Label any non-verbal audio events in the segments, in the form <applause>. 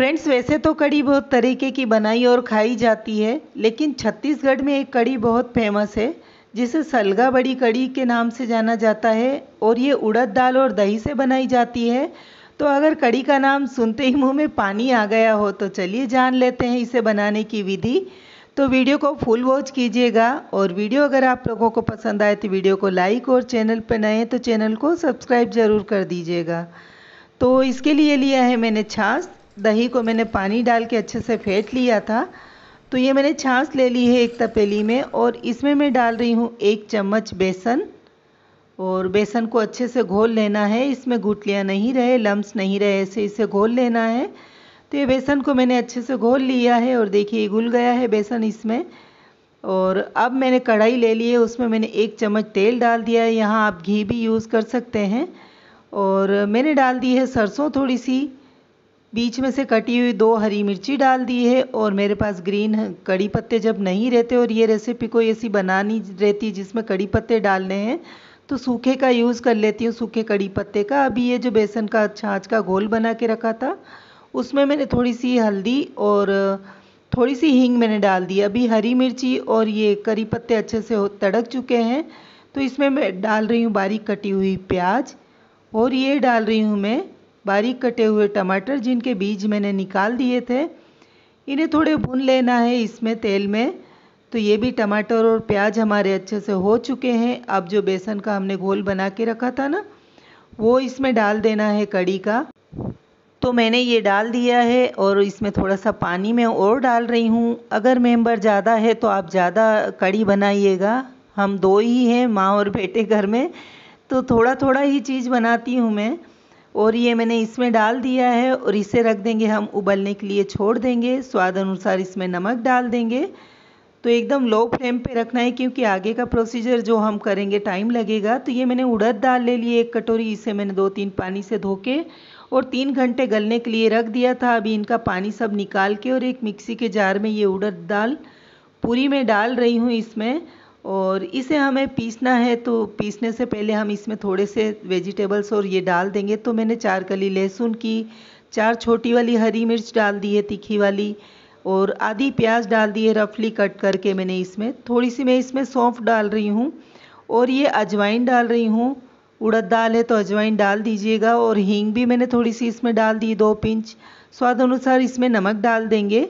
friends वैसे तो कड़ी बहुत तरीके की बनाई और खाई जाती है लेकिन छत्तीसगढ़ में एक कड़ी बहुत फेमस है जिसे सलगा बड़ी कड़ी के नाम से जाना जाता है और ये उड़द दाल और दही से बनाई जाती है तो अगर कड़ी का नाम सुनते ही मुंह में पानी आ गया हो तो चलिए जान लेते हैं इसे बनाने की विधि तो वीडियो को फुल वॉच कीजिएगा और वीडियो अगर आप लोगों को पसंद आए तो वीडियो को लाइक और चैनल पर नए तो चैनल को सब्सक्राइब ज़रूर कर दीजिएगा तो इसके लिए लिया है मैंने छाछ दही को मैंने पानी डाल के अच्छे से फेंट लिया था तो ये मैंने छांस ले ली है एक तपेली में और इसमें मैं डाल रही हूँ एक चम्मच बेसन और बेसन को अच्छे से घोल लेना है इसमें गुटलियाँ नहीं रहे लम्स नहीं रहे ऐसे इसे घोल लेना है तो ये बेसन को मैंने अच्छे से घोल लिया है और देखिए घुल गया है बेसन इसमें और अब मैंने कढ़ाई ले ली है उसमें मैंने एक चम्मच तेल डाल दिया है यहाँ आप घी भी यूज़ कर सकते हैं और मैंने डाल दी है सरसों थोड़ी सी बीच में से कटी हुई दो हरी मिर्ची डाल दी है और मेरे पास ग्रीन कड़ी पत्ते जब नहीं रहते और ये रेसिपी कोई ऐसी बनानी रहती जिसमें कड़ी पत्ते डालने हैं तो सूखे का यूज़ कर लेती हूँ सूखे कड़ी पत्ते का अभी ये जो बेसन का छाछ का घोल बना के रखा था उसमें मैंने थोड़ी सी हल्दी और थोड़ी सी हींग मैंने डाल दी अभी हरी मिर्ची और ये करी पत्ते अच्छे से तड़क चुके हैं तो इसमें मैं डाल रही हूँ बारीक कटी हुई प्याज और ये डाल रही हूँ मैं बारीक कटे हुए टमाटर जिनके बीज मैंने निकाल दिए थे इन्हें थोड़े भून लेना है इसमें तेल में तो ये भी टमाटर और प्याज हमारे अच्छे से हो चुके हैं अब जो बेसन का हमने घोल बना के रखा था ना वो इसमें डाल देना है कड़ी का तो मैंने ये डाल दिया है और इसमें थोड़ा सा पानी में और डाल रही हूँ अगर मेम्बर ज़्यादा है तो आप ज़्यादा कड़ी बनाइएगा हम दो ही हैं माँ और बेटे घर में तो थोड़ा थोड़ा ही चीज़ बनाती हूँ मैं और ये मैंने इसमें डाल दिया है और इसे रख देंगे हम उबलने के लिए छोड़ देंगे स्वाद अनुसार इसमें नमक डाल देंगे तो एकदम लो फ्लेम पे रखना है क्योंकि आगे का प्रोसीजर जो हम करेंगे टाइम लगेगा तो ये मैंने उड़द दाल ले ली एक कटोरी इसे मैंने दो तीन पानी से धो के और तीन घंटे गलने के लिए रख दिया था अभी इनका पानी सब निकाल के और एक मिक्सी के जार में ये उड़द दाल पूरी में डाल रही हूँ इसमें और इसे हमें पीसना है तो पीसने से पहले हम इसमें थोड़े से वेजिटेबल्स और ये डाल देंगे तो मैंने चार कली लहसुन की चार छोटी वाली हरी मिर्च डाल दी है तीखी वाली और आधी प्याज डाल दी है रफली कट करके मैंने इसमें थोड़ी सी मैं इसमें सौंफ डाल रही हूँ और ये अजवाइन डाल रही हूँ उड़द दाल है तो अजवाइन डाल दीजिएगा और हींग भी मैंने थोड़ी सी इसमें डाल दी दो पिंच स्वाद अनुसार इसमें नमक डाल देंगे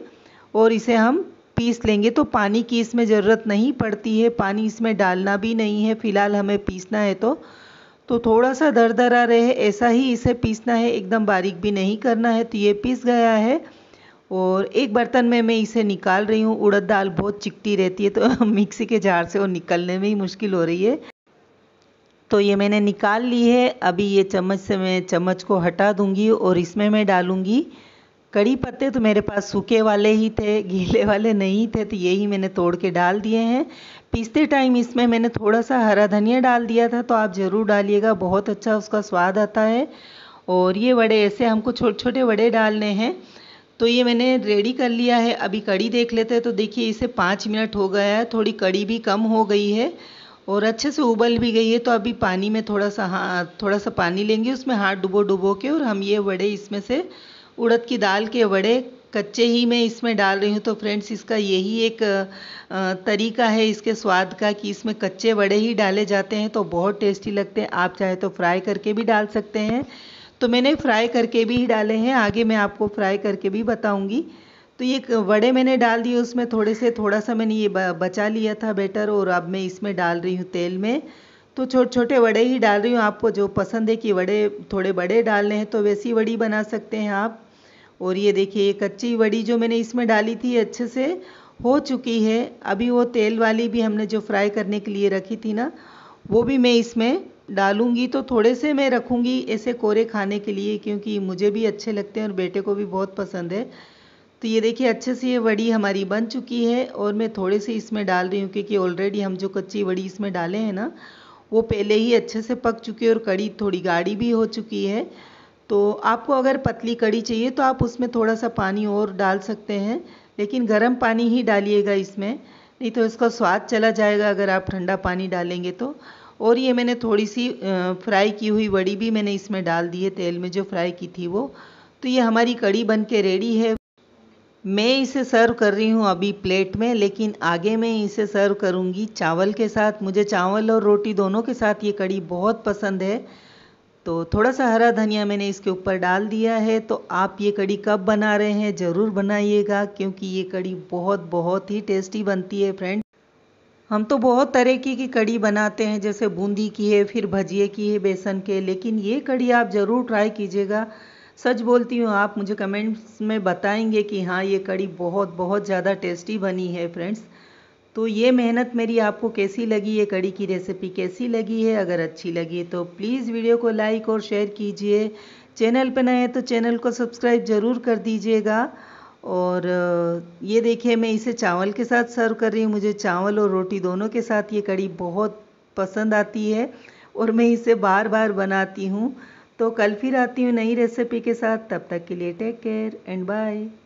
और इसे हम पीस लेंगे तो पानी की इसमें ज़रूरत नहीं पड़ती है पानी इसमें डालना भी नहीं है फ़िलहाल हमें पीसना है तो तो थोड़ा सा दर दर आ रहे ऐसा ही इसे पीसना है एकदम बारीक भी नहीं करना है तो ये पीस गया है और एक बर्तन में मैं इसे निकाल रही हूँ उड़द दाल बहुत चिकटी रहती है तो <laughs> मिक्सी के जार से वो निकलने में ही मुश्किल हो रही है तो ये मैंने निकाल ली है अभी ये चम्मच से मैं चम्मच को हटा दूँगी और इसमें मैं डालूँगी कड़ी पत्ते तो मेरे पास सूखे वाले ही थे गीले वाले नहीं थे तो यही मैंने तोड़ के डाल दिए हैं पीसते टाइम इसमें मैंने थोड़ा सा हरा धनिया डाल दिया था तो आप ज़रूर डालिएगा बहुत अच्छा उसका स्वाद आता है और ये वड़े ऐसे हमको छोटे छोटे वड़े डालने हैं तो ये मैंने रेडी कर लिया है अभी कड़ी देख लेते हैं तो देखिए इसे पाँच मिनट हो गया है थोड़ी कड़ी भी कम हो गई है और अच्छे से उबल भी गई है तो अभी पानी में थोड़ा सा हाँ थोड़ा सा पानी लेंगे उसमें हाथ डुबो डुबो के और हम ये वड़े इसमें से उड़द की दाल के वड़े कच्चे ही मैं इसमें डाल रही हूँ तो फ्रेंड्स इसका यही एक तरीका है इसके स्वाद का कि इसमें कच्चे वड़े ही डाले जाते हैं तो बहुत टेस्टी लगते हैं आप चाहे तो फ्राई करके भी डाल सकते हैं तो मैंने फ्राई करके भी डाले हैं आगे मैं आपको फ्राई करके भी बताऊँगी तो ये वड़े मैंने डाल दिए उसमें थोड़े से थोड़ा सा मैंने ये बचा लिया था बेटर और अब मैं इसमें डाल रही हूँ तेल में तो छोटे छोटे वड़े ही डाल रही हूँ आपको जो पसंद है कि वड़े थोड़े बड़े डालने हैं तो वैसी वड़ी बना सकते हैं आप और ये देखिए ये कच्ची वड़ी जो मैंने इसमें डाली थी अच्छे से हो चुकी है अभी वो तेल वाली भी हमने जो फ्राई करने के लिए रखी थी ना वो भी मैं इसमें डालूंगी तो थोड़े से मैं रखूंगी ऐसे कोरे खाने के लिए क्योंकि मुझे भी अच्छे लगते हैं और बेटे को भी बहुत पसंद है तो ये देखिए अच्छे से ये वड़ी हमारी बन चुकी है और मैं थोड़े से इसमें डाल रही हूँ क्योंकि ऑलरेडी हम जो कच्ची वड़ी इसमें डाले हैं ना वो पहले ही अच्छे से पक चुकी है और कड़ी थोड़ी गाढ़ी भी हो चुकी है तो आपको अगर पतली कड़ी चाहिए तो आप उसमें थोड़ा सा पानी और डाल सकते हैं लेकिन गर्म पानी ही डालिएगा इसमें नहीं तो इसका स्वाद चला जाएगा अगर आप ठंडा पानी डालेंगे तो और ये मैंने थोड़ी सी फ्राई की हुई बड़ी भी मैंने इसमें डाल दी है तेल में जो फ्राई की थी वो तो ये हमारी कड़ी बन के रेडी है मैं इसे सर्व कर रही हूँ अभी प्लेट में लेकिन आगे मैं इसे सर्व करूँगी चावल के साथ मुझे चावल और रोटी दोनों के साथ ये कड़ी बहुत पसंद है तो थोड़ा सा हरा धनिया मैंने इसके ऊपर डाल दिया है तो आप ये कड़ी कब बना रहे हैं ज़रूर बनाइएगा क्योंकि ये कड़ी बहुत बहुत ही टेस्टी बनती है फ्रेंड हम तो बहुत तरीके की कड़ी बनाते हैं जैसे बूंदी की है फिर भजिए की है बेसन के लेकिन ये कड़ी आप ज़रूर ट्राई कीजिएगा सच बोलती हूँ आप मुझे कमेंट्स में बताएंगे कि हाँ ये कड़ी बहुत बहुत ज़्यादा टेस्टी बनी है फ्रेंड्स तो ये मेहनत मेरी आपको कैसी लगी ये कड़ी की रेसिपी कैसी लगी है अगर अच्छी लगी तो प्लीज़ वीडियो को लाइक और शेयर कीजिए चैनल पर नए तो चैनल को सब्सक्राइब ज़रूर कर दीजिएगा और ये देखिए मैं इसे चावल के साथ सर्व कर रही हूँ मुझे चावल और रोटी दोनों के साथ ये कड़ी बहुत पसंद आती है और मैं इसे बार बार बनाती हूँ तो कल फिर आती हूँ नई रेसिपी के साथ तब तक के लिए टेक केयर एंड बाय